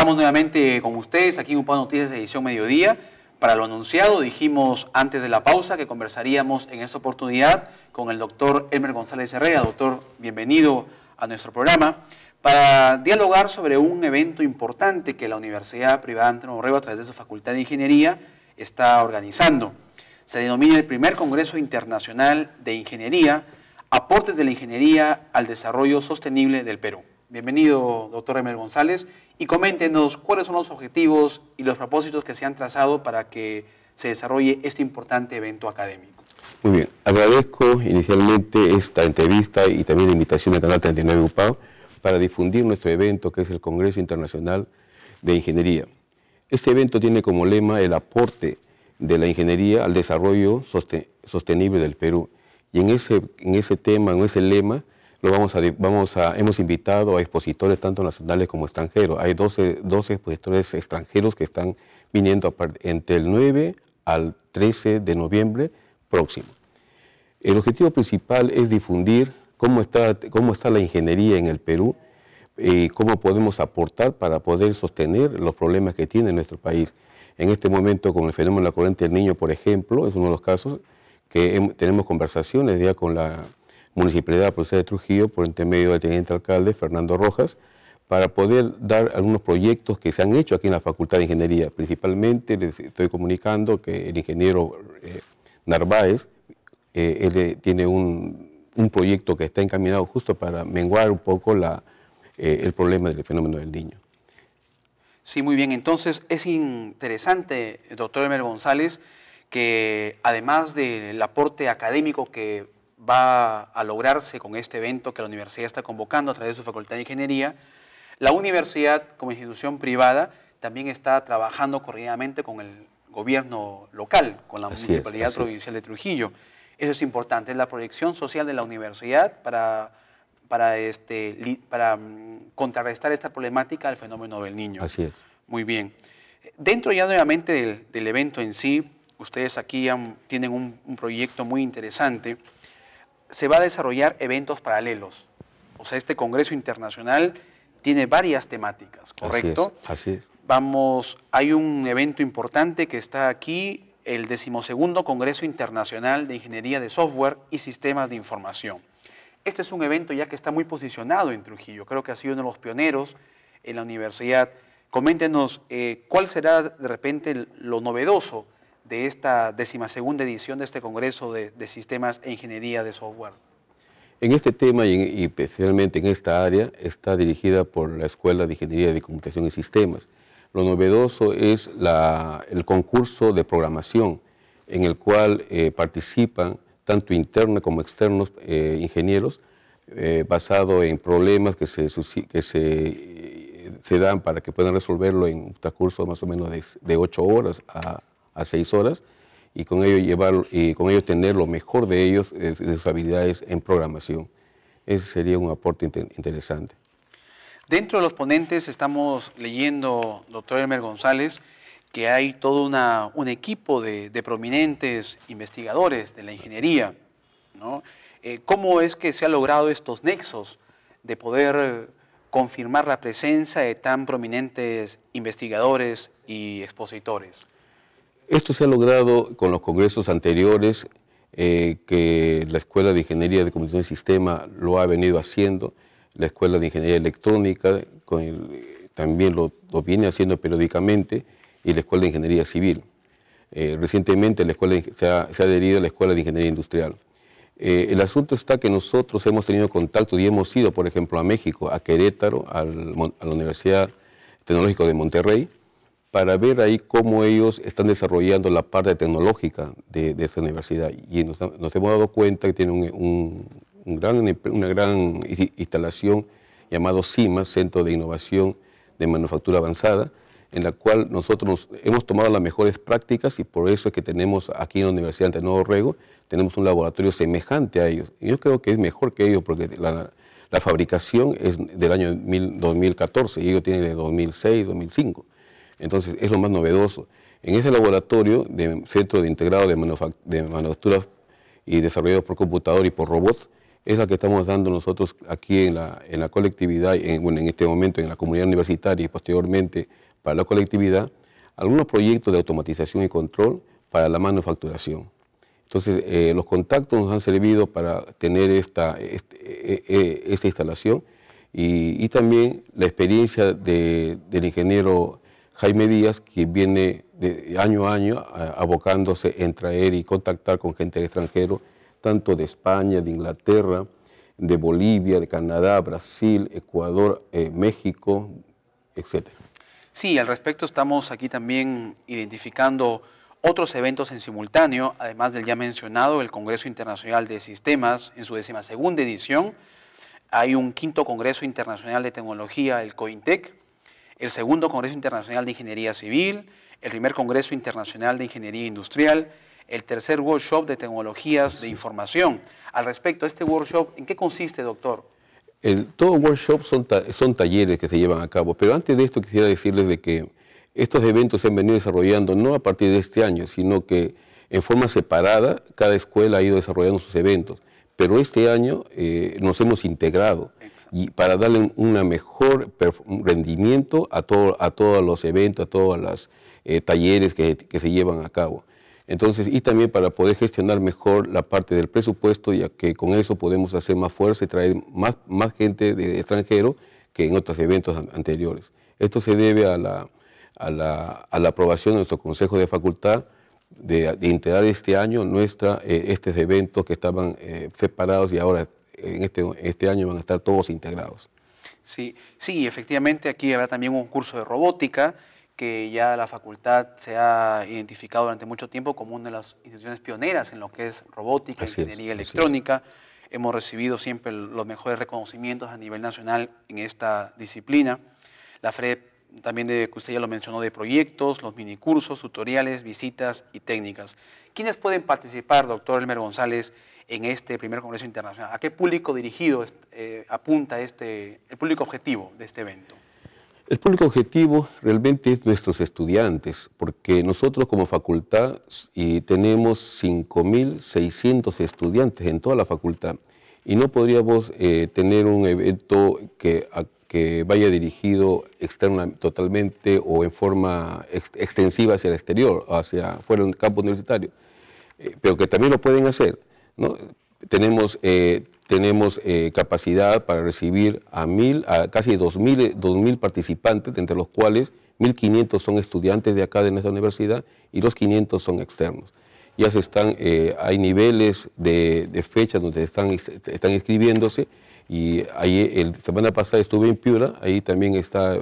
Estamos nuevamente con ustedes aquí en de Noticias Edición Mediodía. Para lo anunciado, dijimos antes de la pausa que conversaríamos en esta oportunidad con el doctor Elmer González Herrera. Doctor, bienvenido a nuestro programa para dialogar sobre un evento importante que la Universidad Privada Antonio Borrego, a través de su Facultad de Ingeniería, está organizando. Se denomina el primer Congreso Internacional de Ingeniería, Aportes de la Ingeniería al Desarrollo Sostenible del Perú. Bienvenido, doctor Emel González, y coméntenos cuáles son los objetivos y los propósitos que se han trazado para que se desarrolle este importante evento académico. Muy bien, agradezco inicialmente esta entrevista y también la invitación del canal 39 UPAO para difundir nuestro evento que es el Congreso Internacional de Ingeniería. Este evento tiene como lema el aporte de la ingeniería al desarrollo sostenible del Perú. Y en ese, en ese tema, en ese lema, vamos a, vamos a, hemos invitado a expositores tanto nacionales como extranjeros. Hay 12, 12 expositores extranjeros que están viniendo entre el 9 al 13 de noviembre próximo. El objetivo principal es difundir cómo está, cómo está la ingeniería en el Perú y eh, cómo podemos aportar para poder sostener los problemas que tiene nuestro país. En este momento, con el fenómeno de la corriente del niño, por ejemplo, es uno de los casos que tenemos conversaciones ya con la Municipalidad de de Trujillo por intermedio del teniente alcalde Fernando Rojas para poder dar algunos proyectos que se han hecho aquí en la Facultad de Ingeniería. Principalmente les estoy comunicando que el ingeniero eh, Narváez, eh, él eh, tiene un, proyecto que está encaminado justo para menguar un poco la, el problema del fenómeno del niño. Sí, muy bien. Entonces es interesante, doctor Emer González, que además del aporte académico que va a lograrse con este evento que la universidad está convocando a través de su Facultad de Ingeniería. La universidad, como institución privada, también está trabajando coordinadamente con el gobierno local, con la Municipalidad Provincial de Trujillo. Eso es importante, es la proyección social de la universidad para, para, este, para mm, contrarrestar esta problemática del fenómeno del niño. Así es. Muy bien. Dentro ya nuevamente del, evento en sí, ustedes aquí tienen un, un proyecto muy interesante se va a desarrollar eventos paralelos. O sea, este Congreso Internacional tiene varias temáticas, ¿correcto? Así es. Así es. Vamos, hay un evento importante que está aquí, el decimosegundo Congreso Internacional de Ingeniería de Software y Sistemas de Información. Este es un evento ya que está muy posicionado en Trujillo, creo que ha sido uno de los pioneros en la universidad. Coméntenos eh, cuál será de repente lo novedoso de esta decimasegunda edición de este Congreso de, Sistemas e Ingeniería de Software. En este tema y, especialmente en esta área está dirigida por la Escuela de Ingeniería de Computación y Sistemas. Lo novedoso es el concurso de programación en el cual eh, participan tanto internos como externos eh, ingenieros eh, basado en problemas que, se, dan para que puedan resolverlo en un transcurso más o menos de, de 8 horas a a seis horas y con ello llevar y con ello tener lo mejor de ellos, eh, de sus habilidades en programación. Ese sería un aporte interesante. Dentro de los ponentes estamos leyendo, doctor Elmer González, que hay todo un equipo de, prominentes investigadores de la ingeniería. Eh, ¿Cómo es que se han logrado estos nexos de poder eh, confirmar la presencia de tan prominentes investigadores y expositores? Esto se ha logrado con los congresos anteriores, eh, que la Escuela de Ingeniería de Comunicación y Sistema lo ha venido haciendo, la Escuela de Ingeniería Electrónica también lo, viene haciendo periódicamente, y la Escuela de Ingeniería Civil. Eh, recientemente se, ha, adherido a la Escuela de Ingeniería Industrial. Eh, el asunto está que nosotros hemos tenido contacto y hemos ido, por ejemplo, a México, a Querétaro, a la Universidad Tecnológica de Monterrey, para ver ahí cómo ellos están desarrollando la parte tecnológica de, esta universidad. Y nos, hemos dado cuenta que tiene una gran instalación llamado CIMA, Centro de Innovación de Manufactura Avanzada, en la cual nosotros hemos tomado las mejores prácticas y por eso es que tenemos aquí en la Universidad de Nuevo Rego, tenemos un laboratorio semejante a ellos. yo creo que es mejor que ellos porque la, fabricación es del año 2014 y ellos tienen de 2006, 2005. Entonces, es lo más novedoso. En ese laboratorio de Centro de Integrado de, de Manufacturas y desarrollado por Computador y por Robot, es la que estamos dando nosotros aquí en la, colectividad, en, este momento en la comunidad universitaria y posteriormente para la colectividad, algunos proyectos de automatización y control para la manufacturación. Entonces, eh, los contactos nos han servido para tener esta, este, e, e, esta instalación y, también la experiencia del ingeniero Jaime Díaz, que viene de año a año abocándose en traer y contactar con gente del extranjero, tanto de España, de Inglaterra, de Bolivia, de Canadá, Brasil, Ecuador, eh, México, etc. Sí, al respecto estamos aquí también identificando otros eventos en simultáneo, además del ya mencionado, el Congreso Internacional de Sistemas en su décima segunda edición. Hay un quinto Congreso Internacional de Tecnología, el COINTEC, el segundo Congreso Internacional de Ingeniería Civil, el primer Congreso Internacional de Ingeniería Industrial, el tercer workshop de tecnologías de información. Al respecto, ¿este workshop en qué consiste, doctor? El, todo workshop son, talleres que se llevan a cabo, pero antes de esto quisiera decirles de que estos eventos se han venido desarrollando no a partir de este año, sino que en forma separada cada escuela ha ido desarrollando sus eventos, pero este año eh, nos hemos integrado y para darle un mejor rendimiento a, todo, a todos los eventos, a todos los eh, talleres que, se llevan a cabo. Entonces, y también para poder gestionar mejor la parte del presupuesto, ya que con eso podemos hacer más fuerza y traer más, más gente de extranjero que en otros eventos anteriores. Esto se debe a la, a la, a la aprobación de nuestro Consejo de Facultad de, integrar este año nuestra, eh, estos eventos que estaban eh, separados y ahora este, en este, año van a estar todos integrados. Sí, sí, efectivamente aquí habrá también un curso de robótica que ya la facultad se ha identificado durante mucho tiempo como una de las instituciones pioneras en lo que es robótica, ingeniería electrónica. Hemos recibido siempre los mejores reconocimientos a nivel nacional en esta disciplina. La FRED también, de, que usted ya lo mencionó, de proyectos, los minicursos, tutoriales, visitas y técnicas. ¿Quiénes pueden participar, doctor Elmer González, en este primer Congreso Internacional? ¿A qué público dirigido eh, apunta este, el público objetivo de este evento? El público objetivo realmente es nuestros estudiantes, porque nosotros como facultad y tenemos 5.600 estudiantes en toda la facultad y no podríamos eh, tener un evento que, vaya dirigido externa, totalmente o en forma extensiva hacia el exterior, hacia fuera del campo universitario, eh, pero que también lo pueden hacer. Tenemos, eh, tenemos eh, capacidad para recibir a, a casi 2.000 eh, participantes, entre los cuales 1.500 son estudiantes de acá de nuestra universidad y los 500 son externos. Ya están, hay niveles de, fechas fecha donde están, están inscribiéndose y ahí, el semana pasada estuve en Piura, ahí también está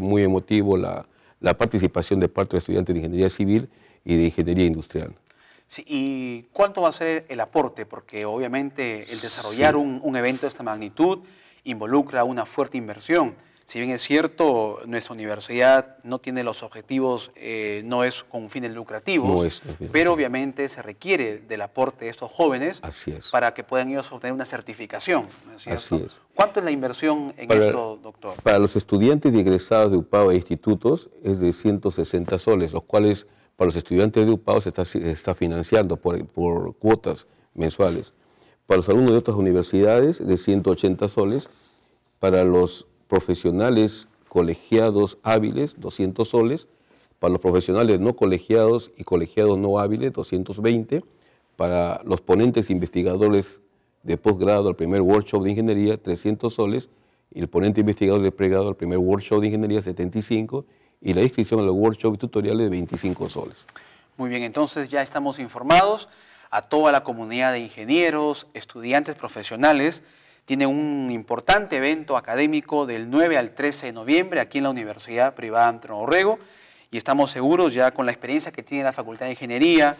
muy emotivo la, la participación de parte de estudiantes de ingeniería civil y de ingeniería industrial. ¿Y cuánto va a ser el aporte? Porque obviamente el desarrollar un, evento de esta magnitud involucra una fuerte inversión. Si bien es cierto, nuestra universidad no tiene los objetivos, eh, no es con fines lucrativos, pero obviamente se requiere del aporte de estos jóvenes para que puedan ellos obtener una certificación. es ¿Cuánto es la inversión en esto, doctor? Para los estudiantes y egresados de UPAO e institutos es de 160 soles, los cuales para los estudiantes de se está, financiando por, por, cuotas mensuales. Para los alumnos de otras universidades, de 180 soles. Para los profesionales colegiados hábiles, 200 soles. Para los profesionales no colegiados y colegiados no hábiles, 220. Para los ponentes investigadores de posgrado al primer workshop de ingeniería, 300 soles. Y el ponente investigador de pregrado al primer workshop de ingeniería, 75 y la inscripción al workshop y tutoriales de 25 soles. Muy bien, entonces ya estamos informados a toda la comunidad de ingenieros, estudiantes profesionales. Tiene un importante evento académico del 9 al 13 de noviembre aquí en la Universidad Privada Antonio Orrego y estamos seguros ya con la experiencia que tiene la Facultad de Ingeniería,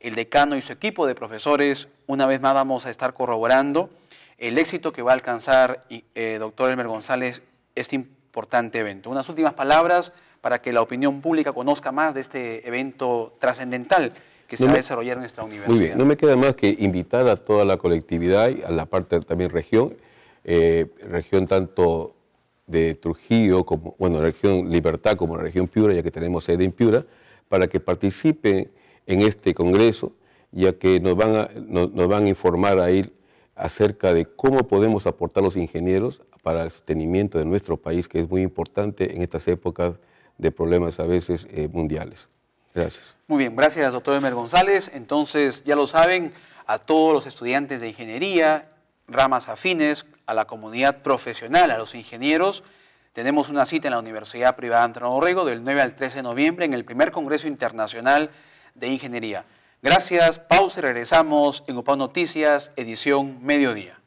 el decano y su equipo de profesores, una vez más vamos a estar corroborando el éxito que va a alcanzar eh, doctor Elmer González este importante evento. Unas últimas palabras para que la opinión pública conozca más de este evento trascendental que se va a desarrollar en nuestra universidad. Muy bien, no me queda más que invitar a toda la colectividad y a la parte también región, eh, región tanto de Trujillo, como, bueno, la región Libertad como la región Piura, ya que tenemos sede en Piura, para que participen en este congreso, ya que nos van a, nos, nos van a informar ahí acerca de cómo podemos aportar los ingenieros para el sostenimiento de nuestro país, que es muy importante en estas épocas de problemas a veces eh, mundiales. Gracias. Muy bien, gracias doctor Emer González. Entonces, ya lo saben, a todos los estudiantes de ingeniería, ramas afines, a la comunidad profesional, a los ingenieros, tenemos una cita en la Universidad Privada Antonio Orrego del 9 al 13 de noviembre en el primer Congreso Internacional de Ingeniería. Gracias, pausa y regresamos en UPA Noticias, edición mediodía.